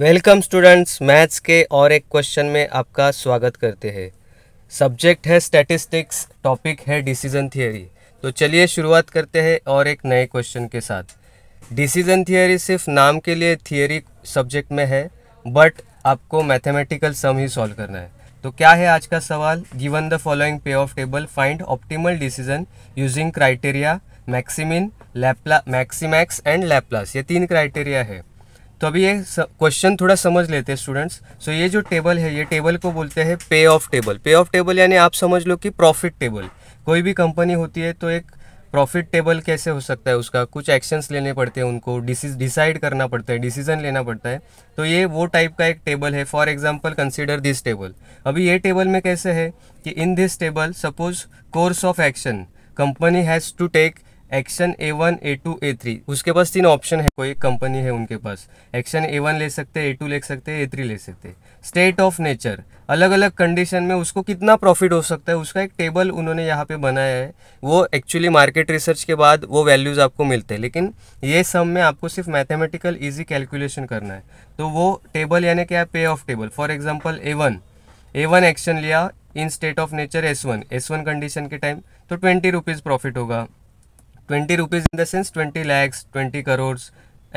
welcome students maths के और एक क्वेश्चन में आपका स्वागत करते हैं सब्जेक्ट है स्टैटिस्टिक्स टॉपिक है डिसीजन थियरी तो चलिए शुरुआत करते हैं और एक नए क्वेश्चन के साथ डिसीजन थियरी सिर्फ नाम के लिए थियरी सब्जेक्ट में है बट आपको मैथमेटिकल सम ही सॉल्व करना है तो क्या है आज का सवाल given the following payoff table find optimal decision using criteria maximin Laplace maximax and Laplace ये तीन क्राइटेरिया है तो अभी ये क्वेश्चन थोड़ा समझ लेते हैं स्टूडेंट्स सो ये जो टेबल है ये टेबल को बोलते हैं payoff table payoff table यानी आप समझ लो कि प्रॉफिट टेबल कोई भी कंपनी होती है तो एक प्रॉफिट टेबल कैसे हो सकता है उसका कुछ एक्शंस लेने पड़ते हैं उनको डिसाइड करना पड़ता है डिसीजन लेना पड़ता है तो ये वो टाइप का एक टेबल है for example consider this table अभी ये टेबल में कैसे है कि in this table suppose course of action company has to take action A one A two A three उसके पास तीन ऑप्शन है कोई कंपनी है उनके पास एक्शन ए वन ले सकते हैं ए टू ले सकते हैं ए थ्री ले सकते हैं स्टेट ऑफ नेचर अलग अलग कंडीशन में उसको कितना प्रॉफिट हो सकता है उसका एक टेबल उन्होंने यहाँ पे बनाया है वो एक्चुअली मार्केट रिसर्च के बाद वो वैल्यूज़ आपको मिलते हैं लेकिन ये सब में आपको सिर्फ मैथमेटिकल ईजी कैलकुलेशन करना है तो वो टेबल यानी क्या payoff table for example A one A one action लिया in state of nature S one S one condition के टाइम तो ट्वेंटी रुपीज़ प्रॉफिट होगा twenty rupees in the sense twenty lakhs twenty crore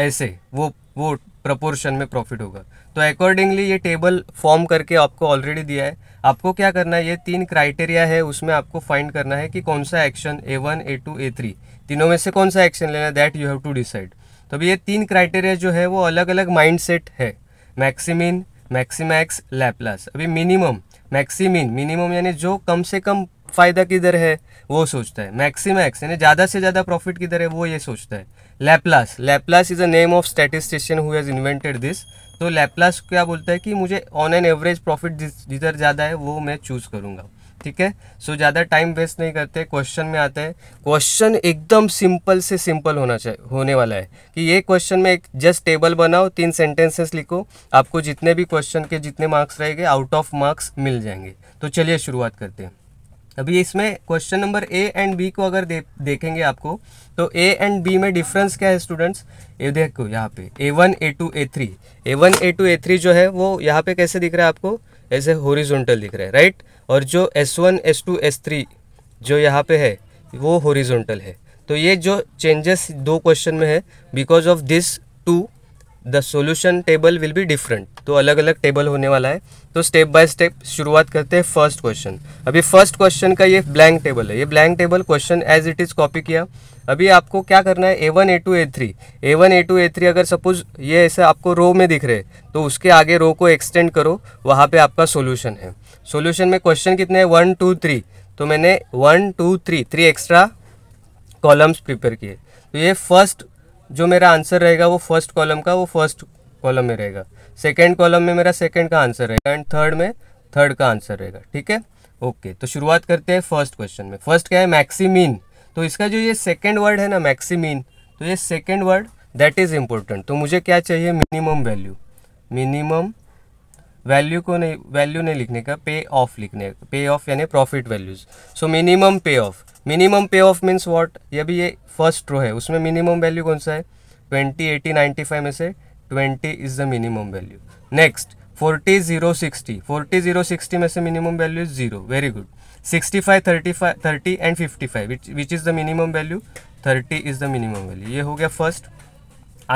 ऐसे वो वो proportion में profit होगा तो अकॉर्डिंगली ये टेबल फॉर्म करके आपको ऑलरेडी दिया है आपको क्या करना है ये तीन क्राइटेरिया है उसमें आपको फाइंड करना है कि कौन सा action A one A two A three तीनों में से कौन सा एक्शन लेना है that you have to decide तो अभी ये तीन क्राइटेरिया जो है वो अलग अलग माइंड सेट है मैक्सिमिन मैक्सीमैक्स लैपलास अभी मिनिमम मैक्सिमिन मिनिमम यानी जो कम से कम फ़ायदा किधर है वो सोचता है मैक्सीमैक्स यानी ज़्यादा से ज़्यादा प्रॉफिट किधर है वो ये सोचता है Laplace Laplace is a name of statistician who has invented this तो लैपलास क्या बोलता है कि मुझे ऑन एन एवरेज प्रॉफिट जिधर ज़्यादा है वो मैं चूज़ करूँगा ठीक है सो ज़्यादा टाइम वेस्ट नहीं करते क्वेश्चन में आता है क्वेश्चन एकदम सिंपल से सिंपल होना चाहिए होने वाला है कि ये क्वेश्चन में एक जस्ट टेबल बनाओ तीन सेंटेंसेस लिखो आपको जितने भी क्वेश्चन के जितने मार्क्स रहेंगे आउट ऑफ मार्क्स मिल जाएंगे तो चलिए शुरुआत करते हैं अभी इसमें question number A and B को अगर दे, देखेंगे आपको तो ए एंड बी में डिफरेंस क्या है स्टूडेंट्स ये देखो यहाँ पे A one A two A three A one A two A three जो है वो यहाँ पे कैसे दिख रहा है आपको ऐसे होरिजोनटल दिख रहा है राइट और जो S one S two S three जो यहाँ पे है वो होरिजोनटल है तो ये जो चेंजेस दो क्वेश्चन में है because of this two the solution table will be different तो अलग अलग टेबल होने वाला है तो स्टेप बाय स्टेप शुरुआत करते हैं फर्स्ट क्वेश्चन अभी फर्स्ट क्वेश्चन का ये ब्लैंक टेबल है ये blank table question as it is copy किया अभी आपको क्या करना है A one A two A three A one A two A three अगर सपोज ये ऐसे आपको रो में दिख रहे तो उसके आगे रो को एक्सटेंड करो वहाँ पे आपका सोल्यूशन है सोल्यूशन में क्वेश्चन कितने हैं वन टू थ्री तो मैंने one two three three extra columns prepare किए तो ये फर्स्ट जो मेरा आंसर रहेगा वो फर्स्ट कॉलम का वो फर्स्ट कॉलम में रहेगा सेकेंड कॉलम में मेरा सेकेंड का आंसर रहेगा एंड थर्ड में थर्ड का आंसर रहेगा ठीक है ओके तो शुरुआत करते हैं फर्स्ट क्वेश्चन में फर्स्ट क्या है मैक्सीमीन तो इसका जो ये सेकेंड वर्ड है ना मैक्सीमीन तो ये second word that is important तो मुझे क्या चाहिए मिनिमम वैल्यू मिनिमम वैल्यू को नहीं वैल्यू नहीं लिखने का पे ऑफ लिखने का पे ऑफ यानी profit values so minimum payoff minimum payoff means what ये भी ये फर्स्ट रो है उसमें मिनिमम वैल्यू कौन सा है ट्वेंटी एटी नाइन्टी फाइव में से twenty is the minimum value next forty zero sixty forty zero sixty में से minimum value is zero very good sixty five thirty five thirty and fifty five which is the minimum value thirty is the minimum value ये हो गया first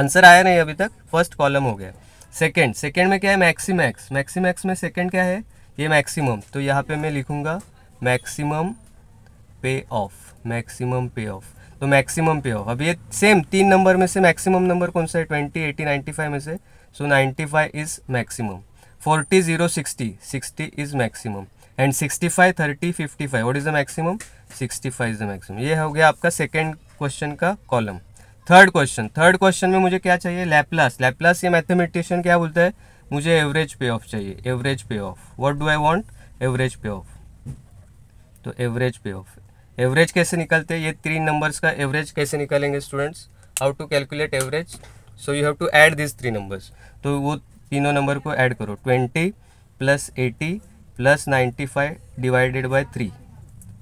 answer आया नहीं अभी तक first column हो गया सेकेंड सेकेंड में क्या है मैक्सीमैक्स मैक्सीमैक्स में सेकेंड क्या है ये मैक्सिमम तो यहाँ पे मैं लिखूँगा maximum payoff maximum payoff तो मैक्सिमम पे ऑफ अब ये सेम तीन नंबर में से मैक्सिमम नंबर कौन सा है ट्वेंटी एटी नाइन्टी फाइव में से so ninety five is maximum forty zero sixty sixty is maximum and sixty five thirty fifty five what is the maximum sixty five is the maximum ये हो गया आपका second question का column third question third question में मुझे क्या चाहिए Laplace Laplace ये मैथमेटिशियन क्या बोलता है मुझे एवरेज पे ऑफ चाहिए average payoff what do I want average payoff तो एवरेज पे ऑफ एवरेज कैसे निकलते हैं ये थ्री नंबर्स का एवरेज कैसे निकालेंगे students how to calculate average so you have to add this three numbers तो वो तीनों नंबर को ऐड करो twenty plus eighty plus ninety five divided by three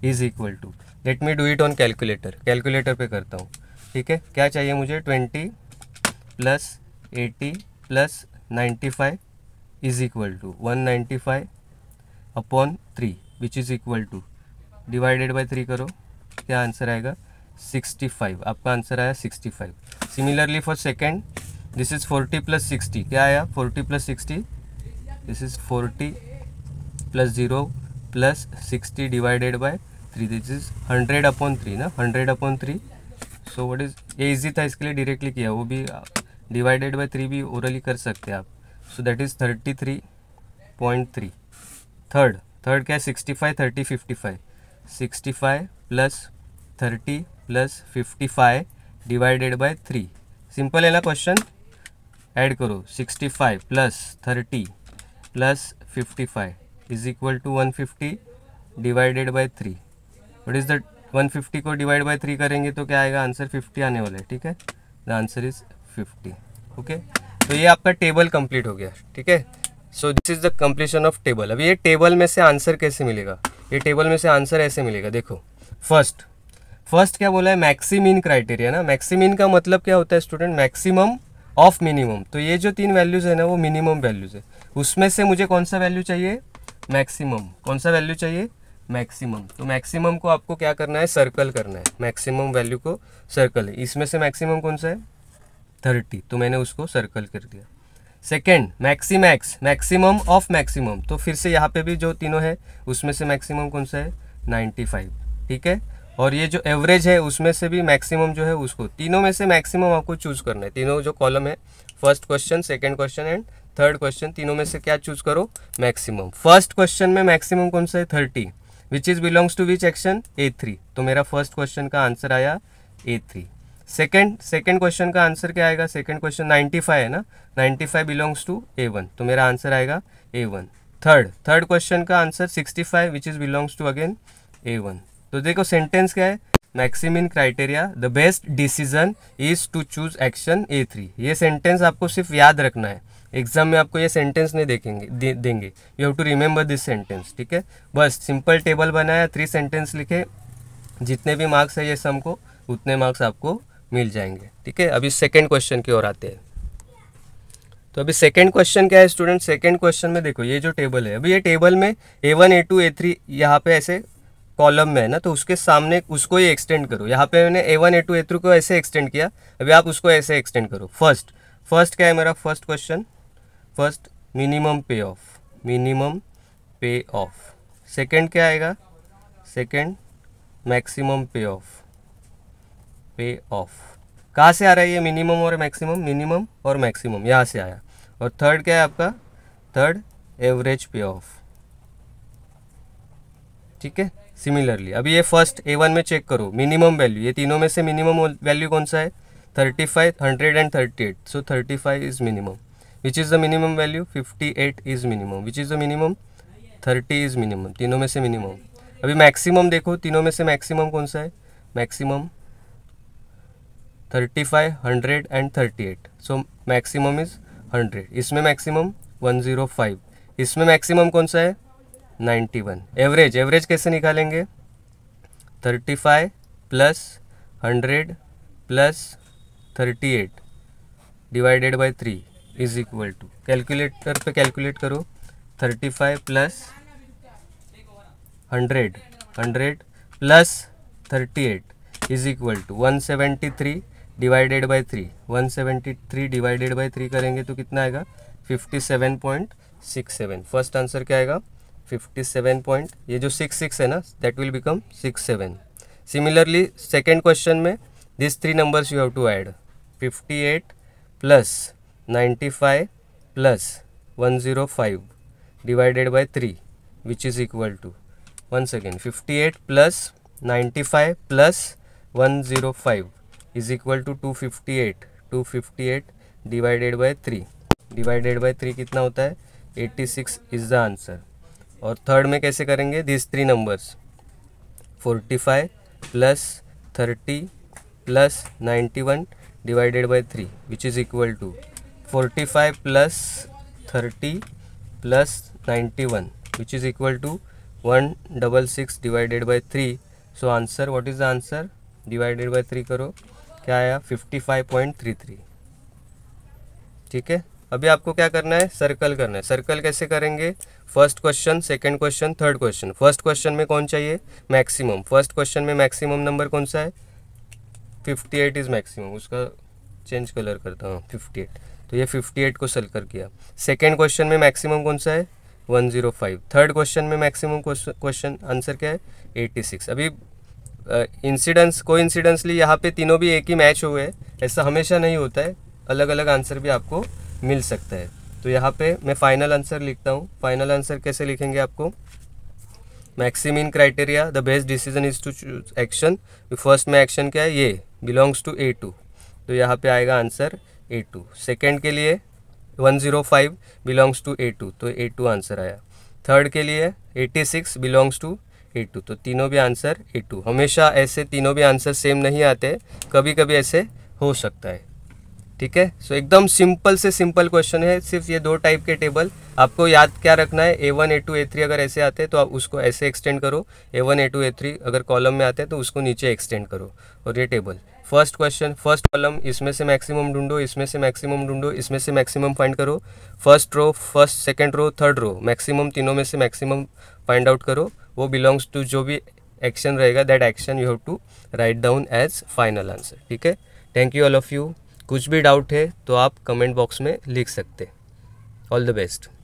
is equal to let me do it on calculator calculator पे करता हूँ ठीक है क्या चाहिए मुझे twenty plus eighty plus ninety five is equal to one ninety five upon three which is equal to divided by three करो क्या आंसर आएगा सिक्सटी फाइव आपका आंसर आया sixty five similarly for second this is forty plus sixty क्या आया forty plus sixty this is forty plus zero plus sixty divided by three this is hundred upon three ना hundred upon three so what is ये easy था इसके लिए directly किया वो भी डिवाइडेड बाई थ्री भी ओरली कर सकते हैं आप so that is thirty three point three third third क्या है sixty five thirty fifty five sixty five plus thirty plus fifty five divided by three simple है ना क्वेश्चन ऐड करो sixty five plus thirty plus fifty five is equal to one fifty divided by three what is the 150 को divide by three करेंगे तो क्या आएगा answer 50 आने वाला है ठीक है द आंसर इज 50 ओके तो ये आपका टेबल कंप्लीट हो गया ठीक है so this is the completion of table अब ये टेबल में से आंसर कैसे मिलेगा ये टेबल में से आंसर ऐसे मिलेगा देखो फर्स्ट फर्स्ट क्या बोला है मैक्सिमिन क्राइटेरिया ना मैक्सिमिन का मतलब क्या होता है स्टूडेंट मैक्सिमम ऑफ मिनिमम तो ये जो तीन वैल्यूज़ है ना वो मिनिमम वैल्यूज़ है उसमें से मुझे कौन सा वैल्यू चाहिए मैक्सिमम कौन सा वैल्यू चाहिए मैक्सिमम तो मैक्सिमम को आपको क्या करना है सर्कल करना है मैक्सिमम वैल्यू को सर्कल है इसमें से मैक्सिमम कौन सा है थर्टी तो मैंने उसको सर्कल कर दिया second maximax maximum of maximum तो फिर से यहाँ पे भी जो तीनों है उसमें से मैक्सिमम कौन सा है नाइन्टी फाइव ठीक है और ये जो एवरेज है उसमें से भी मैक्सिमम जो है उसको तीनों में से मैक्सिमम आपको चूज़ करना है तीनों जो कॉलम है first question second question and third question तीनों में से क्या चूज़ करो मैक्सिमम फर्स्ट क्वेश्चन में मैक्सिमम कौन सा है thirty which is belongs to which action A three तो मेरा फर्स्ट क्वेश्चन का आंसर आया A three second second question का आंसर क्या आएगा सेकेंड क्वेश्चन नाइन्टी फाइव है ना ninety five belongs to A one तो मेरा आंसर आएगा A one third third question का answer sixty five which is belongs to again A one तो देखो सेंटेंस क्या है maximin criteria the best decision is to choose action A three ये sentence आपको सिर्फ याद रखना है एग्जाम में आपको ये सेंटेंस नहीं देखेंगे दे, देंगे you have to remember this sentence ठीक है बस सिंपल टेबल बनाया थ्री सेंटेंस लिखे जितने भी मार्क्स है ये सम को उतने मार्क्स आपको मिल जाएंगे ठीक है अभी सेकेंड क्वेश्चन की ओर आते हैं तो अभी सेकेंड क्वेश्चन क्या है स्टूडेंट सेकेंड क्वेश्चन में देखो ये जो टेबल है अभी ये टेबल में A one A two A three यहाँ पे ऐसे कॉलम में है ना तो उसके सामने उसको ही एक्सटेंड करो यहाँ पे मैंने A one A two A three को ऐसे एक्सटेंड किया अभी आप उसको ऐसे एक्सटेंड करो फर्स्ट फर्स्ट क्या है मेरा first question first minimum payoff minimum payoff second क्या आएगा second maximum payoff payoff कहाँ से आ रहा है ये मिनिमम और मैक्सिमम मिनिमम और मैक्सिमम यहाँ से आया और थर्ड क्या है आपका थर्ड एवरेज पे ऑफ ठीक है सिमिलरली अभी ये फर्स्ट ए वन में चेक करो मिनिमम वैल्यू ये तीनों में से मिनिमम वैल्यू कौन सा है thirty five hundred and thirty eight so thirty five is minimum which is the minimum value 58 is minimum which is the minimum 30 is minimum तीनों में से मिनिमम अभी मैक्सिमम देखो तीनों में से मैक्सिमम कौन सा है maximum 35, 100 and 38 so maximum is 100 इसमें मैक्सिमम 105 इसमें मैक्सिमम कौन सा है 91 एवरेज एवरेज कैसे निकालेंगे 35 plus hundred plus eight divided by three is equal to calculator पे कैलकुलेट करो thirty five plus hundred hundred plus thirty eight is equal to one seventy three divided by three one seventy three divided by three करेंगे तो कितना आएगा fifty seven point six seven first answer क्या आएगा fifty seven point ये जो six six है ना that will become six seven similarly second question में this three numbers you have to add fifty eight plus ninety five plus one zero five divided by three which is equal to one second fifty eight plus ninety five plus one zero five is equal to two fifty eight two fifty eight divided by three divided by three कितना होता है eighty six is the answer और third में कैसे करेंगे this three numbers forty five plus thirty plus ninety one divided by three which is equal to forty five plus thirty plus ninety one which is equal to one double six divided by three so answer what is the answer divided by three करो क्या आया fifty five point three three ठीक है अभी आपको क्या करना है सर्कल करना है सर्कल कैसे करेंगे first question second question third question first question में कौन चाहिए मैक्सिमम फर्स्ट क्वेश्चन में मैक्सिमम नंबर कौन सा है फिफ्टी एट इज़ मैक्सिमम उसका चेंज कलर करता हूँ फिफ्टी एट तो ये 58 को सल कर किया सेकेंड क्वेश्चन में मैक्सिमम कौन सा है 105 थर्ड क्वेश्चन में मैक्सिमम क्वेश्चन आंसर क्या है 86 अभी इंसिडेंस को इंसिडेंसली यहाँ पे तीनों भी एक ही मैच हुए हैं ऐसा हमेशा नहीं होता है अलग अलग आंसर भी आपको मिल सकता है तो यहाँ पे मैं फाइनल आंसर लिखता हूँ फाइनल आंसर कैसे लिखेंगे आपको इन criteria the best decision is to choose action first में एक्शन क्या है ये बिलोंग्स टू ए टू तो यहाँ पे आएगा आंसर ए टू सेकेंड के लिए one zero five belongs to A two तो ए टू आंसर आया थर्ड के लिए eighty six belongs to A two तो तीनों भी आंसर ए टू हमेशा ऐसे तीनों भी आंसर सेम नहीं आते कभी कभी ऐसे हो सकता है ठीक है सो एकदम सिंपल से सिंपल क्वेश्चन है सिर्फ ये दो टाइप के टेबल आपको याद क्या रखना है A one A two A three अगर ऐसे आते हैं तो आप उसको ऐसे एक्सटेंड करो A one A two A three अगर कॉलम में आते हैं तो उसको नीचे एक्सटेंड करो और ये table first question first column इसमें से मैक्सिमम ढूंढो इसमें से मैक्सिमम ढूंढो इसमें से मैक्सिमम फाइंड करो first row first second row third row maximum तीनों में से मैक्सिमम फाइंड आउट करो वो बिलोंग्स टू जो भी एक्शन रहेगा that action you have to write down as final answer ठीक है thank you all of you कुछ भी डाउट है तो आप कमेंट बॉक्स में लिख सकते ऑल द बेस्ट